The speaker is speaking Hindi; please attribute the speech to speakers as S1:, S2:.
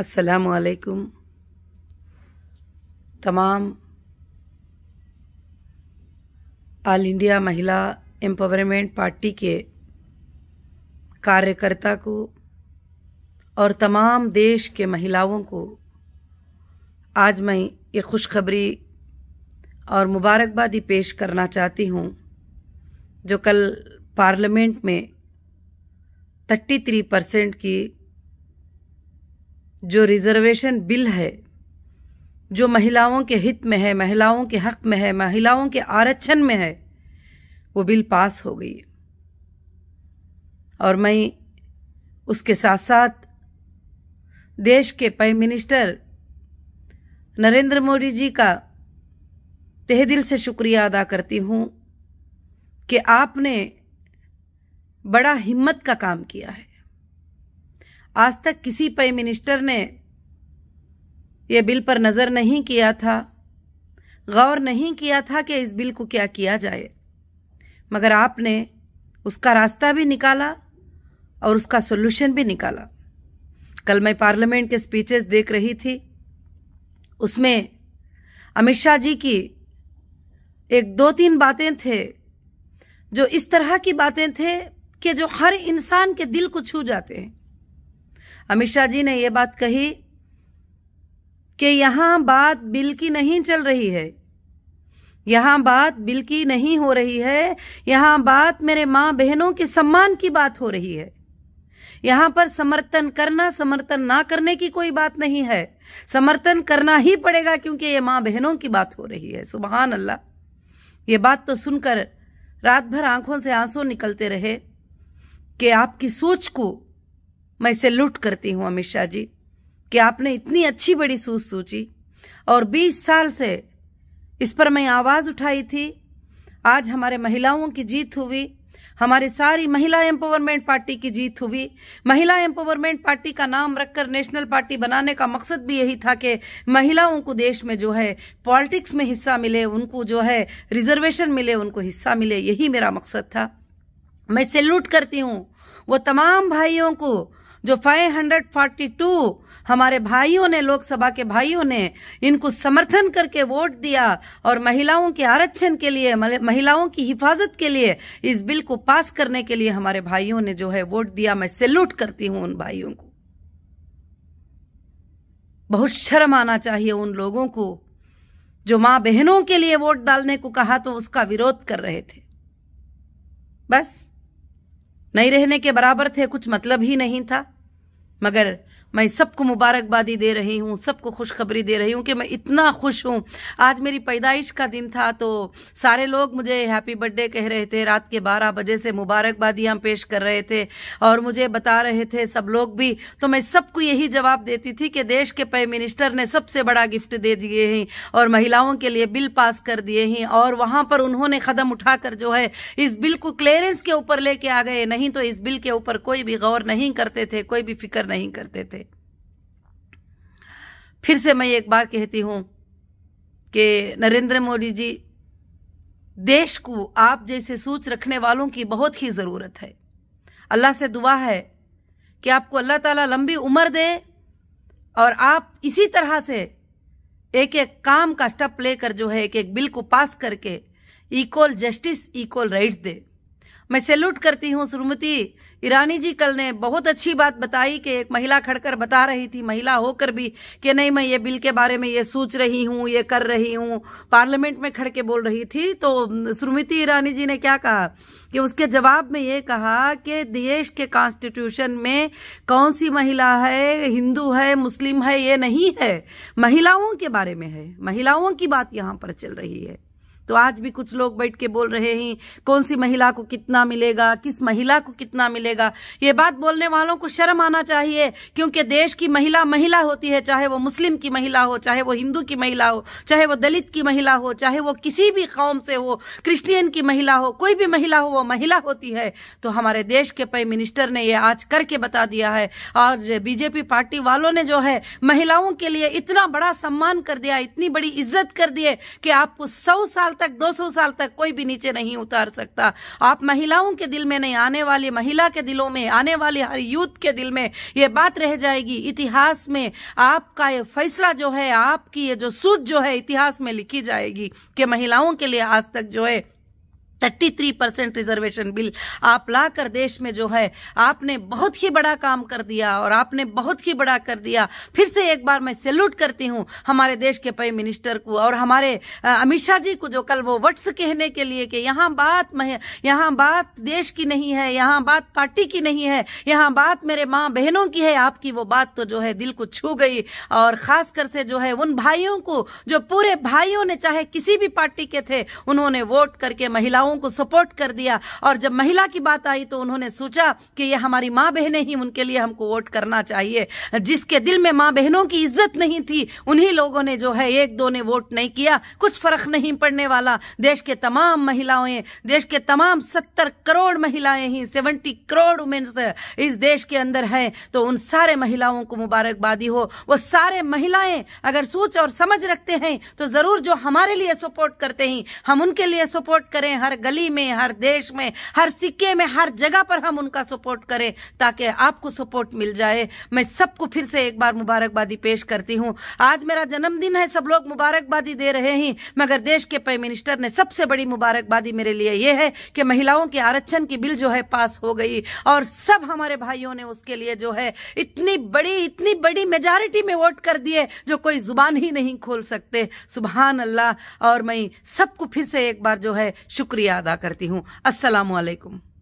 S1: असलकुम तमाम all India Mahila empowerment party के कार्यकर्ता को और तमाम देश के महिलाओं को आज मैं ये खुशखबरी और मुबारकबादी पेश करना चाहती हूँ जो कल पार्लियामेंट में 33 परसेंट की जो रिजर्वेशन बिल है जो महिलाओं के हित में है महिलाओं के हक में है महिलाओं के आरक्षण में है वो बिल पास हो गई और मैं उसके साथ साथ देश के प्राइम मिनिस्टर नरेंद्र मोदी जी का तह दिल से शुक्रिया अदा करती हूँ कि आपने बड़ा हिम्मत का काम किया है आज तक किसी प्राइम मिनिस्टर ने यह बिल पर नज़र नहीं किया था गौर नहीं किया था कि इस बिल को क्या किया जाए मगर आपने उसका रास्ता भी निकाला और उसका सोल्यूशन भी निकाला कल मैं पार्लियामेंट के स्पीचेस देख रही थी उसमें अमित शाह जी की एक दो तीन बातें थे जो इस तरह की बातें थे कि जो हर इंसान के दिल को छू जाते हैं अमित शाह जी ने ये बात कही कि यहाँ बात बिल की नहीं चल रही है यहाँ बात बिल की नहीं हो रही है यहाँ बात मेरे माँ बहनों के सम्मान की बात हो रही है यहाँ पर समर्थन करना समर्थन ना करने की कोई बात नहीं है समर्थन करना ही पड़ेगा क्योंकि ये माँ बहनों की बात हो रही है सुबहान अल्लाह ये बात तो सुनकर रात भर आंखों से आंसू निकलते रहे कि आपकी सोच को मैं लुट करती हूँ अमित शाह जी कि आपने इतनी अच्छी बड़ी सूच सूची और 20 साल से इस पर मैं आवाज़ उठाई थी आज हमारे महिलाओं की जीत हुई हमारी सारी महिला एम्पावरमेंट पार्टी की जीत हुई महिला एम्पावरमेंट पार्टी का नाम रखकर नेशनल पार्टी बनाने का मकसद भी यही था कि महिलाओं को देश में जो है पॉलिटिक्स में हिस्सा मिले उनको जो है रिजर्वेशन मिले उनको हिस्सा मिले यही मेरा मकसद था मैं सैल्यूट करती हूँ वो तमाम भाइयों को जो 542 हमारे भाइयों ने लोकसभा के भाइयों ने इनको समर्थन करके वोट दिया और महिलाओं के आरक्षण के लिए महिलाओं की हिफाजत के लिए इस बिल को पास करने के लिए हमारे भाइयों ने जो है वोट दिया मैं सैल्यूट करती हूँ उन भाइयों को बहुत शर्म आना चाहिए उन लोगों को जो माँ बहनों के लिए वोट डालने को कहा तो उसका विरोध कर रहे थे बस नहीं रहने के बराबर थे कुछ मतलब ही नहीं था मगर मैं सबको मुबारकबादी दे रही हूँ सबको खुशखबरी दे रही हूँ कि मैं इतना खुश हूँ आज मेरी पैदाइश का दिन था तो सारे लोग मुझे हैप्पी बर्थडे कह रहे थे रात के बारह बजे से मुबारकबादियाँ पेश कर रहे थे और मुझे बता रहे थे सब लोग भी तो मैं सबको यही जवाब देती थी कि देश के प्राइम मिनिस्टर ने सबसे बड़ा गिफ्ट दे दिए हैं और महिलाओं के लिए बिल पास कर दिए हैं और वहाँ पर उन्होंने कदम उठाकर जो है इस बिल को क्लियरेंस के ऊपर लेके आ गए नहीं तो इस बिल के ऊपर कोई भी गौर नहीं करते थे कोई भी फिक्र नहीं करते थे फिर से मैं एक बार कहती हूँ कि नरेंद्र मोदी जी देश को आप जैसे सोच रखने वालों की बहुत ही ज़रूरत है अल्लाह से दुआ है कि आपको अल्लाह ताला लंबी उम्र दे और आप इसी तरह से एक एक काम का स्टेप लेकर जो है एक एक बिल को पास करके इक्वल जस्टिस इक्वल राइट्स दे मैं सैल्यूट करती हूँ श्रीमती ईरानी जी कल ने बहुत अच्छी बात बताई कि एक महिला खड़कर बता रही थी महिला होकर भी कि नहीं मैं ये बिल के बारे में ये सोच रही हूँ ये कर रही हूँ पार्लियामेंट में खड़ के बोल रही थी तो श्रीमती ईरानी जी ने क्या कहा कि उसके जवाब में ये कहा कि देश के कॉन्स्टिट्यूशन में कौन सी महिला है हिंदू है मुस्लिम है ये नहीं है महिलाओं के बारे में है महिलाओं की बात यहाँ पर चल रही है तो आज भी कुछ लोग बैठ के बोल रहे हैं कौन सी महिला को कितना मिलेगा किस महिला को कितना मिलेगा ये बात बोलने वालों को शर्म आना चाहिए क्योंकि देश की महिला महिला होती है चाहे वो मुस्लिम की महिला हो चाहे वो हिंदू की महिला हो चाहे वो दलित की महिला हो चाहे वो किसी भी कौम से हो क्रिश्चियन की महिला हो कोई भी महिला हो वो महिला होती है तो हमारे देश के पे मिनिस्टर ने ये आज करके बता दिया है और बीजेपी पार्टी वालों ने जो है महिलाओं के लिए इतना बड़ा सम्मान कर दिया इतनी बड़ी इज्जत कर दी है कि आपको सौ साल तक 200 साल तक कोई भी नीचे नहीं उतार सकता आप महिलाओं के दिल में नहीं आने वाली महिला के दिलों में आने वाली हर यूथ के दिल में ये बात रह जाएगी इतिहास में आपका ये फैसला जो है आपकी ये जो सूझ जो है इतिहास में लिखी जाएगी कि महिलाओं के लिए आज तक जो है thirty three percent reservation bill आप ला कर देश में जो है आपने बहुत ही बड़ा काम कर दिया और आपने बहुत ही बड़ा कर दिया फिर से एक बार मैं सैल्यूट करती हूँ हमारे देश के प्राइम मिनिस्टर को और हमारे अमित शाह जी को जो कल वो वट्स कहने के लिए कि यहाँ बात यहाँ बात देश की नहीं है यहाँ बात पार्टी की नहीं है यहाँ बात मेरे माँ बहनों की है आपकी वो बात तो जो है दिल को छू गई और कर से जो है उन भाइयों को जो पूरे भाइयों ने चाहे किसी भी पार्टी के थे उन्होंने वोट करके महिलाओं महिलाओं को सपोर्ट कर दिया और जब महिला की बात आई तो उन्होंने सोचा कि ये हमारी माँ बहनें ही उनके लिए हमको वोट करना चाहिए जिसके दिल में माँ बहनों की इज्जत नहीं थी उन्हीं लोगों ने जो है एक दो ने वोट नहीं किया कुछ फर्क नहीं पड़ने वाला देश के तमाम महिलाएं देश के तमाम सत्तर करोड़ महिलाएं ही सेवेंटी करोड़ वुमेन्स इस देश के अंदर हैं तो उन सारे महिलाओं को मुबारकबादी हो वो सारे महिलाएं अगर सोच और समझ रखते हैं तो जरूर जो हमारे लिए सपोर्ट करते हैं हम उनके लिए सपोर्ट करें हर गली में हर देश में हर सिक्के में हर जगह पर हम उनका सपोर्ट करें ताकि आपको सपोर्ट मिल जाए मैं सबको फिर से एक बार मुबारकबादी पेश करती हूँ आज मेरा जन्मदिन है सब लोग मुबारकबादी दे रहे हैं मगर देश के प्राइम मिनिस्टर ने सबसे बड़ी मुबारकबादी मेरे लिए यह है कि महिलाओं के आरक्षण की बिल जो है पास हो गई और सब हमारे भाइयों ने उसके लिए जो है इतनी बड़ी इतनी बड़ी मेजॉरिटी में वोट कर दिए जो कोई जुबान ही नहीं खोल सकते सुबहान अल्लाह और मैं सबको फिर से एक बार जो है शुक्रिया शुक्रिया अदा करती हूँ असलकुम